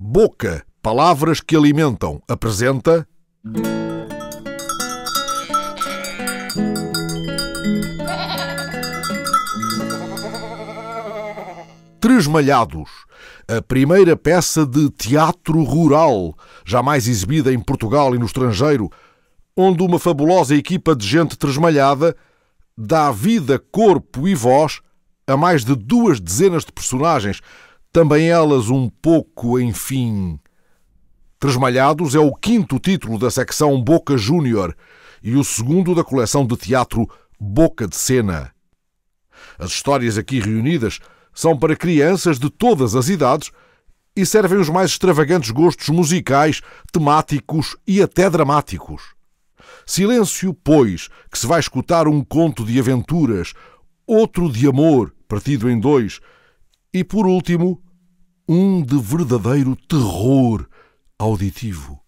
Boca, palavras que alimentam, apresenta. Tresmalhados, a primeira peça de teatro rural, jamais exibida em Portugal e no estrangeiro, onde uma fabulosa equipa de gente tresmalhada dá vida, corpo e voz a mais de duas dezenas de personagens, também elas um pouco, enfim. Tresmalhados é o quinto título da secção Boca Júnior e o segundo da coleção de teatro Boca de Cena. As histórias aqui reunidas são para crianças de todas as idades e servem os mais extravagantes gostos musicais, temáticos e até dramáticos. Silêncio, pois, que se vai escutar um conto de aventuras, outro de amor, partido em dois, e por último, um de verdadeiro terror auditivo.